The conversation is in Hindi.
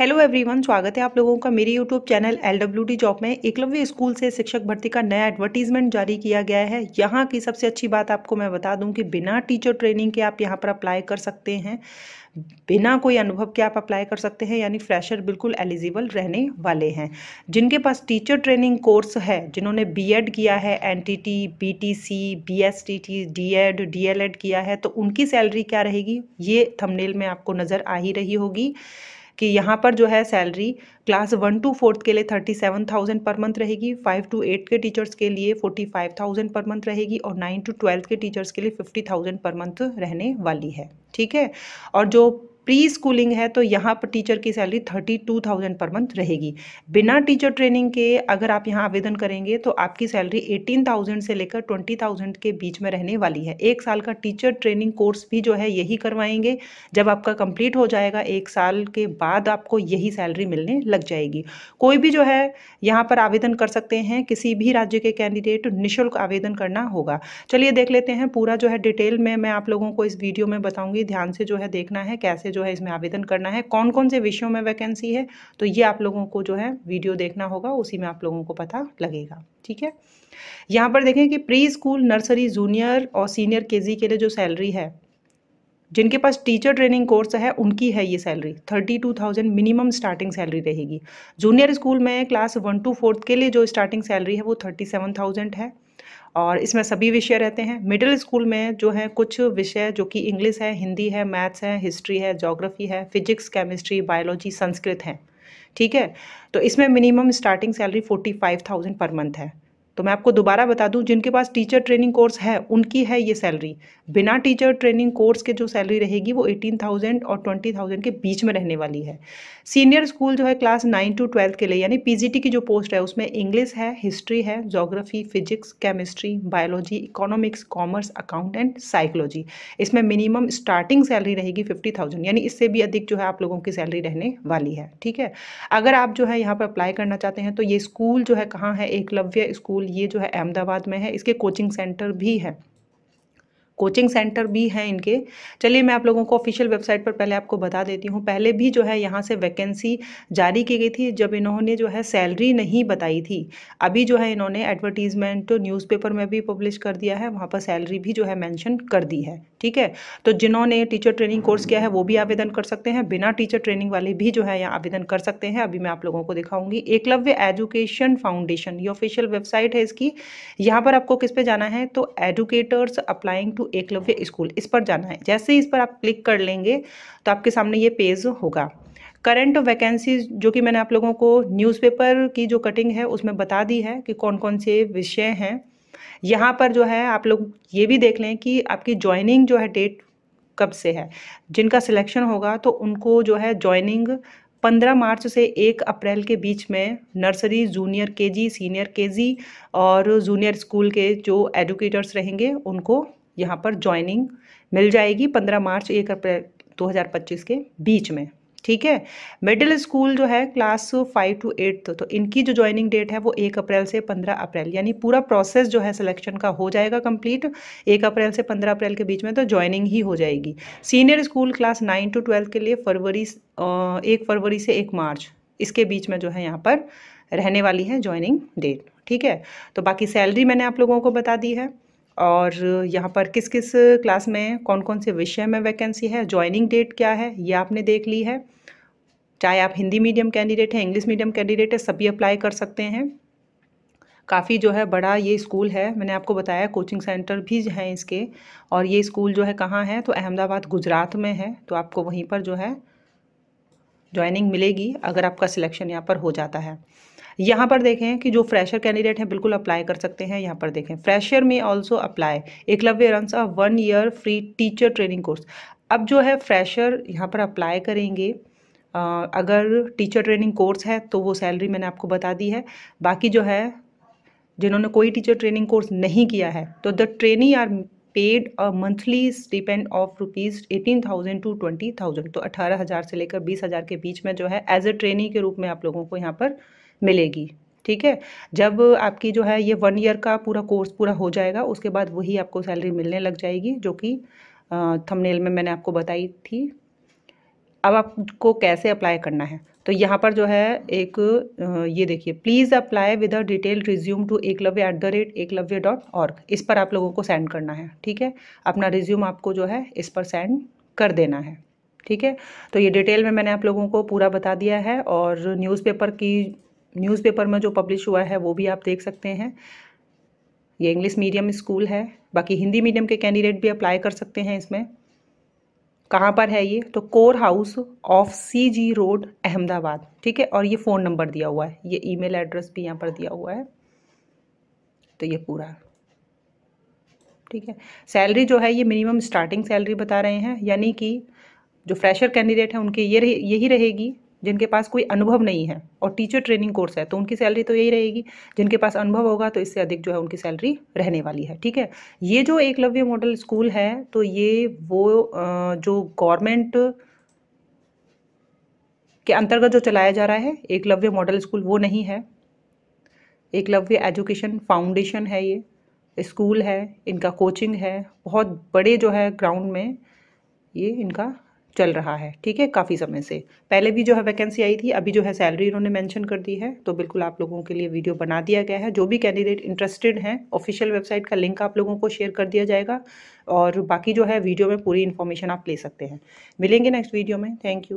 हेलो एवरीवन स्वागत है आप लोगों का मेरे YouTube channel L W D job में एकलव्य स्कूल से शिक्षक भर्ती का नया एडवर्टीजमेंट जारी किया गया है यहाँ की सबसे अच्छी बात आपको मैं बता दूं कि बिना टीचर ट्रेनिंग के आप यहाँ पर अप्लाई कर सकते हैं बिना कोई अनुभव के आप अप्लाई कर सकते हैं यानी फ्रेशर बिल्कुल एलिजिबल रहने वाले हैं जिनके पास टीचर ट्रेनिंग कोर्स है जिन्होंने एड किया है D Ed D El Ed किया है तो उनकी सैलरी क्या रहेगी ये थमनेल में आपको नज़र आ ही रही होगी कि यहाँ पर जो है salary class one to fourth के लिए thirty seven thousand per month रहेगी फाइव टू एट के टीचर्स के लिए forty five thousand per month रहेगी और नाइन टू ट्वेल्थ के टीचर्स के लिए फिफ्टी थाउजेंड पर मंथ रहने वाली है ठीक है और जो प्री स्कूलिंग है तो यहाँ पर टीचर की salary thirty two thousand per month रहेगी बिना टीचर ट्रेनिंग के अगर आप यहाँ आवेदन करेंगे तो आपकी सैलरी एटीन थाउजेंड से लेकर ट्वेंटी थाउजेंड के बीच में रहने वाली है एक साल का टीचर ट्रेनिंग कोर्स भी जो है यही करवाएंगे जब आपका कंप्लीट हो जाएगा एक साल के बाद आपको यही सैलरी मिलने लग जाएगी कोई भी जो है यहाँ पर आवेदन कर सकते हैं किसी भी राज्य के कैंडिडेट निःशुल्क आवेदन करना होगा चलिए देख लेते हैं पूरा जो है डिटेल में मैं आप लोगों को इस वीडियो में बताऊंगी ध्यान से जो है देखना है कैसे जो है इसमें आवेदन करना है कौन कौन से विषयों में वैकेंसी है तो ये आप लोगों को जो है वीडियो देखना होगा उसी में आप लोगों को पता लगेगा ठीक है यहाँ पर देखें कि प्री स्कूल नर्सरी जूनियर और सीनियर के के लिए जो सैलरी है जिनके पास टीचर ट्रेनिंग कोर्स है उनकी है ये salary thirty two thousand minimum starting salary रहेगी जूनियर स्कूल में क्लास वन टू फोर्थ के लिए जो स्टार्टिंग सैलरी है वो थर्टी सेवन थाउजेंड है और इसमें सभी विषय रहते हैं मिडिल स्कूल में जो है कुछ विषय जो कि इंग्लिश है हिंदी है मैथ्स है हिस्ट्री है जोग्राफी है फिजिक्स केमिस्ट्री बायोलॉजी संस्कृत है ठीक है तो इसमें minimum starting salary forty five thousand per month है तो मैं आपको दोबारा बता दूं जिनके पास टीचर ट्रेनिंग कोर्स है उनकी है ये सैलरी बिना टीचर ट्रेनिंग कोर्स के जो सैलरी रहेगी वो एटीन थाउजेंड और ट्वेंटी थाउजेंड के बीच में रहने वाली है सीनियर स्कूल जो है क्लास नाइन टू ट्वेल्थ के लिए यानी पीजीटी की जो पोस्ट है उसमें इंग्लिश है हिस्ट्री है geography physics chemistry biology economics commerce account and psychology इसमें मिनिमम स्टार्टिंग सैलरी रहेगी फिफ्टी थाउजेंड यानी इससे भी अधिक जो है आप लोगों की सैलरी रहने वाली है ठीक है अगर आप जो है यहाँ पर अप्लाई करना चाहते हैं तो ये स्कूल जो है कहाँ है एकलव्य स्कूल ये जो है अहमदाबाद में है इसके कोचिंग सेंटर भी है कोचिंग सेंटर भी हैं इनके चलिए मैं आप लोगों को ऑफिशियल वेबसाइट पर पहले आपको बता देती हूँ पहले भी जो है यहाँ से वैकेंसी जारी की गई थी जब इन्होंने जो है सैलरी नहीं बताई थी अभी जो है इन्होंने एडवर्टीज़मेंट न्यूज़पेपर में भी पब्लिश कर दिया है वहाँ पर सैलरी भी जो है मैंशन कर दी है ठीक है तो जिन्होंने टीचर ट्रेनिंग कोर्स किया है वो भी आवेदन कर सकते हैं बिना टीचर ट्रेनिंग वाले भी जो है यहाँ आवेदन कर सकते हैं अभी मैं आप लोगों को दिखाऊंगी एकलव्य एजुकेशन फाउंडेशन ये ऑफिशियल वेबसाइट है इसकी यहाँ पर आपको किस पे जाना है तो educators applying to Eklavya school इस पर जाना है जैसे ही इस पर आप क्लिक कर लेंगे तो आपके सामने ये पेज होगा करंट वैकेंसीज जो कि मैंने आप लोगों को न्यूज़पेपर की जो कटिंग है उसमें बता दी है कि कौन कौन से विषय हैं यहाँ पर जो है आप लोग ये भी देख लें कि आपकी ज्वाइनिंग जो है डेट कब से है जिनका सिलेक्शन होगा तो उनको जो है ज्वाइनिंग 15 मार्च से 1 अप्रैल के बीच में nursery junior KG senior KG और जूनियर स्कूल के जो एजुकेटर्स रहेंगे उनको यहाँ पर ज्वाइनिंग मिल जाएगी पंद्रह मार्च एक अप्रैल 2025 के बीच में ठीक है मिडिल स्कूल जो है क्लास फाइव टू एट तो इनकी जो ज्वाइनिंग डेट है वो एक अप्रैल से पंद्रह अप्रैल यानी पूरा प्रोसेस जो है सिलेक्शन का हो जाएगा कंप्लीट एक अप्रैल से पंद्रह अप्रैल के बीच में तो ज्वाइनिंग ही हो जाएगी senior school class nine to twelfth के लिए फरवरी एक फरवरी से एक मार्च इसके बीच में जो है यहाँ पर रहने वाली है ज्वाइनिंग डेट ठीक है तो बाकी सैलरी मैंने आप लोगों को बता दी है और यहाँ पर किस किस क्लास में कौन कौन से विषय में वैकेंसी है ज्वाइनिंग डेट क्या है ये आपने देख ली है चाहे आप हिंदी मीडियम कैंडिडेट हैं इंग्लिश मीडियम कैंडिडेट है सभी अप्लाई कर सकते हैं काफ़ी जो है बड़ा ये स्कूल है मैंने आपको बताया कोचिंग सेंटर भी हैं इसके और ये स्कूल जो है कहाँ है तो अहमदाबाद गुजरात में है तो आपको वहीं पर जो है ज्वाइनिंग मिलेगी अगर आपका सिलेक्शन यहाँ पर हो जाता है यहाँ पर देखें कि जो फ्रेशर कैंडिडेट हैं बिल्कुल अप्लाई कर सकते हैं यहाँ पर देखें फ्रेशर में also apply Eklavya run a one year free teacher training course अब जो है फ्रेशर यहाँ पर अप्लाई करेंगे अगर टीचर ट्रेनिंग कोर्स है तो वो सैलरी मैंने आपको बता दी है बाकी जो है जिन्होंने कोई टीचर ट्रेनिंग कोर्स नहीं किया है तो the training are paid a monthly stipend of rupees eighteen thousand to twenty thousand तो अठारह हज़ार से लेकर बीस हज़ार के बीच में जो है एज अ ट्रेनिंग के रूप में आप लोगों को यहाँ पर मिलेगी ठीक है जब आपकी जो है ये वन ईयर का पूरा कोर्स पूरा हो जाएगा उसके बाद वही आपको सैलरी मिलने लग जाएगी जो कि थंबनेल में मैंने आपको बताई थी अब आपको कैसे अप्लाई करना है तो यहाँ पर जो है एक ये देखिए please apply with a detail resume to Eklavya at the rate Eklavya dot org इस पर आप लोगों को सेंड करना है ठीक है अपना रिज्यूम आपको जो है इस पर सेंड कर देना है ठीक है तो ये डिटेल में मैंने आप लोगों को पूरा बता दिया है और न्यूज़पेपर की न्यूज़पेपर में जो पब्लिश हुआ है वो भी आप देख सकते हैं ये इंग्लिश मीडियम स्कूल है बाकी हिंदी मीडियम के कैंडिडेट भी अप्लाई कर सकते हैं इसमें कहाँ पर है ये तो core house off C G road Ahmedabad ठीक है और ये फ़ोन नंबर दिया हुआ है ये ईमेल एड्रेस भी यहाँ पर दिया हुआ है तो ये पूरा ठीक है सैलरी जो है ये मिनिमम स्टार्टिंग सैलरी बता रहे हैं यानी कि जो फ्रेशर कैंडिडेट हैं उनकी ये रहे, यही रहेगी जिनके पास कोई अनुभव नहीं है और टीचर ट्रेनिंग कोर्स है तो उनकी सैलरी तो यही रहेगी जिनके पास अनुभव होगा तो इससे अधिक जो है उनकी सैलरी रहने वाली है ठीक है ये जो एकलव्य मॉडल स्कूल है तो ये वो जो गवर्नमेंट के अंतर्गत जो चलाया जा रहा है एकलव्य मॉडल स्कूल वो नहीं है एकलव्य एजुकेशन फाउंडेशन है ये स्कूल है इनका कोचिंग है बहुत बड़े जो है ग्राउंड में ये इनका चल रहा है ठीक है काफ़ी समय से पहले भी जो है वैकेंसी आई थी अभी जो है सैलरी इन्होंने मेंशन कर दी है तो बिल्कुल आप लोगों के लिए वीडियो बना दिया गया है जो भी कैंडिडेट इंटरेस्टेड हैं ऑफिशियल वेबसाइट का लिंक आप लोगों को शेयर कर दिया जाएगा और बाकी जो है वीडियो में पूरी इन्फॉर्मेशन आप ले सकते हैं मिलेंगे नेक्स्ट वीडियो में थैंक यू